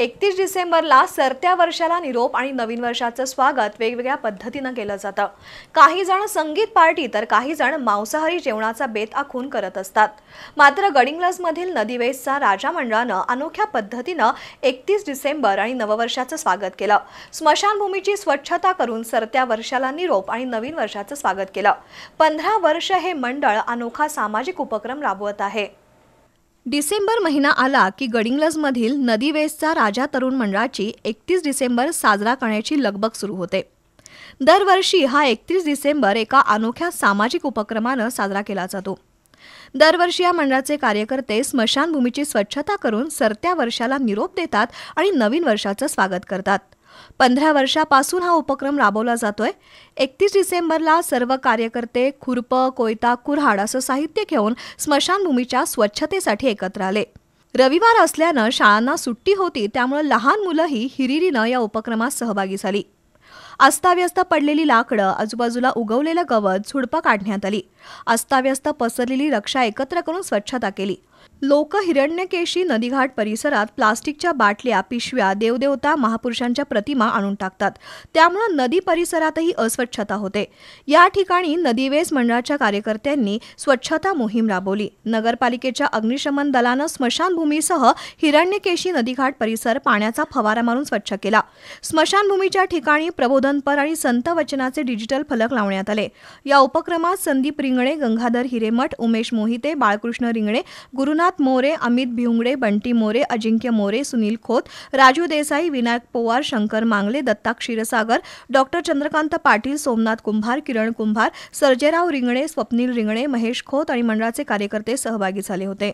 एकतीस डिसेंबरला सरत्या वर्षाला निरोप आणि नवीन वर्षाचं स्वागत वेगवेगळ्या पद्धतीनं केलं जातं काही जण संगीत पार्टी तर काही जण मांसाहारी जेवणाचा बेत आखून करत असतात मात्र गडिंग्लजमधील नदीवेसचा राजा मंडळानं अनोख्या पद्धतीनं एकतीस डिसेंबर आणि नववर्षाचं स्वागत केलं स्मशानभूमीची स्वच्छता करून सरत्या वर्षाला निरोप आणि नवीन वर्षाचं स्वागत केलं पंधरा वर्ष हे मंडळ अनोखा सामाजिक उपक्रम राबवत आहे डिसेंबर महिना आला की गडिंग्लजमधील नदीवेसचा राजा तरुण मंडळाची एकतीस डिसेंबर साजरा करण्याची लगबग सुरू होते दरवर्षी हा एकतीस डिसेंबर एका अनोख्या सामाजिक उपक्रमानं साजरा केला जातो दरवर्षी या मंडळाचे कार्यकर्ते स्मशानभूमीची स्वच्छता करून सरत्या वर्षाला निरोप देतात आणि नवीन वर्षाचं स्वागत करतात पंधरा वर्षापासून हा उपक्रम राबवला जातोय एकतीस डिसेंबरला सर्व कार्यकर्ते खुरप कोयता कुऱ्हाड असं साहित्य घेऊन स्मशानभूमीच्या स्वच्छतेसाठी एकत्र आले रविवार असल्यानं शाळांना सुट्टी होती त्यामुळे लहान मुलंही हिरिरीनं या उपक्रमात सहभागी झाली अस्ताव्यस्त पडलेली लाकडं आजूबाजूला उगवलेलं गवत झुडपं काढण्यात आली अस्ताव्यस्त पसरलेली रक्षा एकत्र करून स्वच्छता केली लोक हिरण्यकेशी नदीघाट परिसरात प्लास्टिकच्या बाटल्या पिशव्या देवदेवता महापुरुषांच्या प्रतिमा आणून टाकतात त्यामुळे नदी परिसरातही अस्वच्छता होते या ठिकाणी नदीवेज मंडळाच्या कार्यकर्त्यांनी स्वच्छता मोहीम राबवली नगरपालिकेच्या अग्निशमन दलानं स्मशानभूमीसह हिरण्यकेशी नदीघाट परिसर पाण्याचा फवारा मारून स्वच्छ केला स्मशानभूमीच्या ठिकाणी प्रबोधनपर आणि संत वचनाचे डिजिटल फलक लावण्यात आले या उपक्रमात संदीप रिंगणे गंगाधर हिरेमठ उमेश मोहिते बाळकृष्ण रिंगणे गुरुनाथ मोरे अमित भिवंगडे बंटी मोरे अजिंक्य मोरे सुनील खोत राजू देसाई विनायक पोवार शंकर मांगले दत्ता क्षीरसागर डॉक्टर चंद्रकांत पाटील सोमनाथ कुंभार किरण कुंभार सर्जेराव रिंगणे स्वप्नील रिंगणे महेश खोत आणि मंडळाचे कार्यकर्ते सहभागी झाले होते